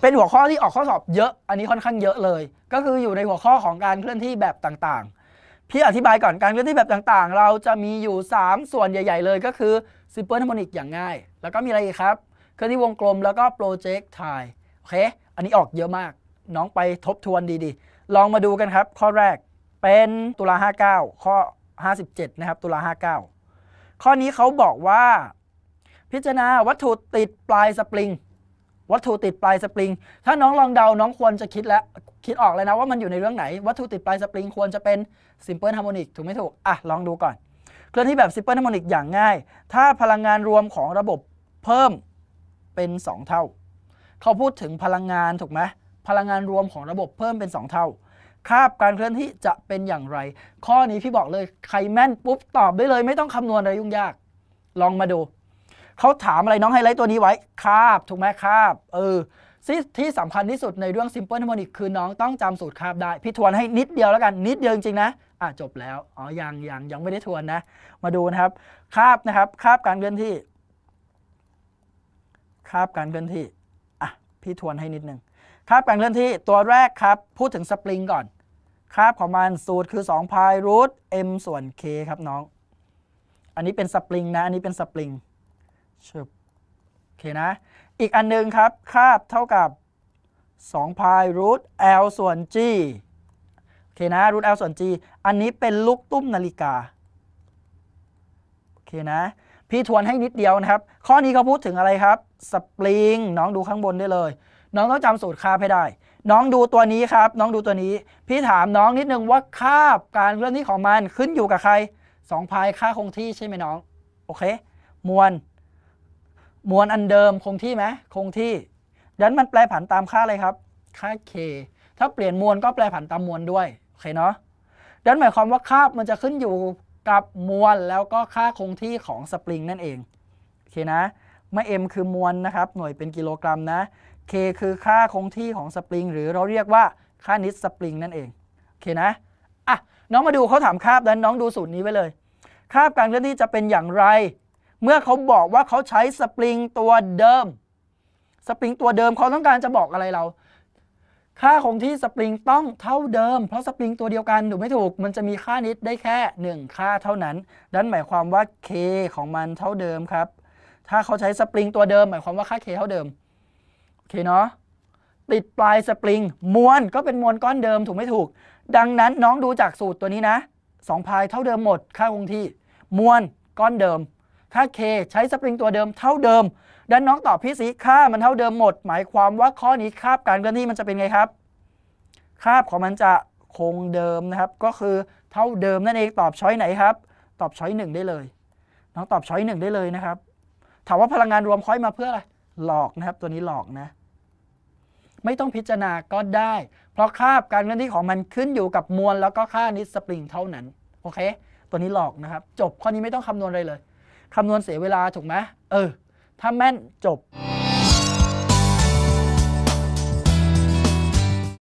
เป็นหัวข้อที่ออกข้อสอบเยอะ อันนี้ค่อนข้างเยอะเลย ก็คืออยู่ในหัวข้อของการเคลื่อนที่แบบต่างๆ พี่อธิบายก่อนการเคลื่อนที่แบบต่างๆ เราจะมีอยู่ 3 ส่วนใหญ่ๆเลยก็คือซิมเปิลฮาร์โมนิกอย่างง่าย แล้วก็มีอะไรอีกครับ เคลื่อนที่วงกลมแล้วก็โปรเจกต์ทยโอเค อันนี้ออกเยอะมาก น้องไปทบทวนดีๆ ลองมาดูกันครับข้อแรกเป็นตุลา59ข้อ 57นะครับตุลา59ข้อนี้เขาบอกว่าพิจารณาวัตถุติดปลายสปริงวัตถุติดปลายสปริง ถ้าน้องลองเดา น้องควรจะคิดแล้วคิดออกเลยนะ ว่ามันอยู่ในเรื่องไหน วัตถุติดปลายสปริงควรจะเป็นซิมเพิลฮาร์โมนิกถูกไม่ถูกอ่ะ ลองดูก่อน เคลื่อนที่แบบซิมเพิลฮาร์โมนิกอย่างง่าย ถ้าพลังงานรวมของระบบเพิ่มเป็น 2 เท่า เขาพูดถึงพลังงานถูกไหมพลังงานรวมของระบบเพิ่มเป็น 2 เท่า คาบการเคลื่อนที่จะเป็นอย่างไร ข้อนี้พี่บอกเลยใครแม่นปุ๊บตอบได้เลย ไม่ต้องคำนวณอะไรยุ่งยาก ลองมาดูเขาถามอะไรน้องไฮไลท์ตัวนี้ไว้คาบถูกไหมคาบเออที่สำคัญที่สุดในเรื่อง Simple Harmonic คือน้องต้องจำสูตรคาบได้ พี่ทวนให้นิดเดียวแล้วกันนิดเดียวจริง ๆ นะอ่ะจบแล้วอ๋อยังยังยังไม่ได้ทวนนะ มาดูนะครับคาบนะครับ คาบการเคลื่อนที่ คาบการเคลื่อนที่อ่ะพี่ทวนให้นิดนึงคาบการเคลื่อนที่ตัวแรกครับ พูดถึงสปริงก่อนคาบของมันสูตรคือ2พายรูทมส่วน k ครับน้อง อันนี้เป็นสปริงนะอันนี้เป็นสปริงชึบโอเคนะ อีกอันนึงครับ คาบเท่ากับ2พายรูท L ส่วน G โอเคนะรูท L ส่วน G อันนี้เป็นลูกตุ้มนาฬิกา โอเคนะ พี่ทวนให้นิดเดียวนะครับ ข้อนี้เขาพูดถึงอะไรครับ สปริง น้องดูข้างบนได้เลย น้องต้องจำสูตรคาบให้ได้ น้องดูตัวนี้ครับ น้องดูตัวนี้ พี่ถามน้องนิดนึงว่าคาบการเคลื่อนที่ของมันขึ้นอยู่กับใคร 2 พาย ค่าคงที่ใช่ไหมน้อง โอเค มวลมวลอันเดิมคงที่ไหมคงที่ดังนั้นมันแปลผันตามค่าเลยครับค่า k ถ้าเปลี่ยนมวลก็แปลผันตามมวลด้วยโอเคเนาะดังนั้นหมายความว่าคาบมันจะขึ้นอยู่กับมวลแล้วก็ค่าคงที่ของสปริงนั่นเองโอเคนะเมื่อ m คือมวลนะครับ หน่วยเป็นกิโลกรัมนะ k คือค่าคงที่ของสปริงหรือเราเรียกว่าค่านิสสปริงนั่นเองโอเคนะอ่ะน้องมาดูเขาถามคาบนั้นน้องดูสูตรนี้ไว้เลย คาบการเคลื่อนที่จะเป็นอย่างไรเมื่อเขาบอกว่าเขาใช้สปริงตัวเดิม สปริงตัวเดิมเขาต้องการจะบอกอะไรเรา ค่าคงที่สปริงต้องเท่าเดิม เพราะสปริงตัวเดียวกันถูกไม่ถูก มันจะมีค่านิดได้แค่ 1 ค่าเท่านั้น ดันหมายความว่า k ของมันเท่าเดิมครับ ถ้าเขาใช้สปริงตัวเดิม หมายความว่าค่า k เท่าเดิม โอเคเนาะ ติดปลายสปริง มวลก็เป็นมวลก้อนเดิมถูกไม่ถูก ดังนั้นน้องดูจากสูตรตัวนี้นะ2พายเท่าเดิมหมด ค่าคงที่มวลก้อนเดิมค่า k ใช้สปริงตัวเดิม เท่าเดิม ด้านน้องตอบพี่สีค่ามันเท่าเดิมหมด หมายความว่าข้อนี้คาบการเคลื่อนที่มันจะเป็นไงครับ คาบของมันจะคงเดิมนะครับ ก็คือเท่าเดิมนั่นเอง ตอบช้อยไหนครับ ตอบช้อยหนึ่งได้เลย น้องตอบช้อยหนึ่งได้เลยนะครับ ถามว่าพลังงานรวมค่อยมาเพื่ออะไร หลอกนะครับ ตัวนี้หลอกนะ ไม่ต้องพิจารณาก็ได้ เพราะคาบการเคลื่อนที่ของมันขึ้นอยู่กับมวลแล้วก็ค่านิสสปริงเท่านั้น โอเค ตัวนี้หลอกนะครับ จบข้อนี้ไม่ต้องคำนวณอะไรเลยคำนวณเสียเวลา ถูกไหม เออ ถ้าแม่นจบ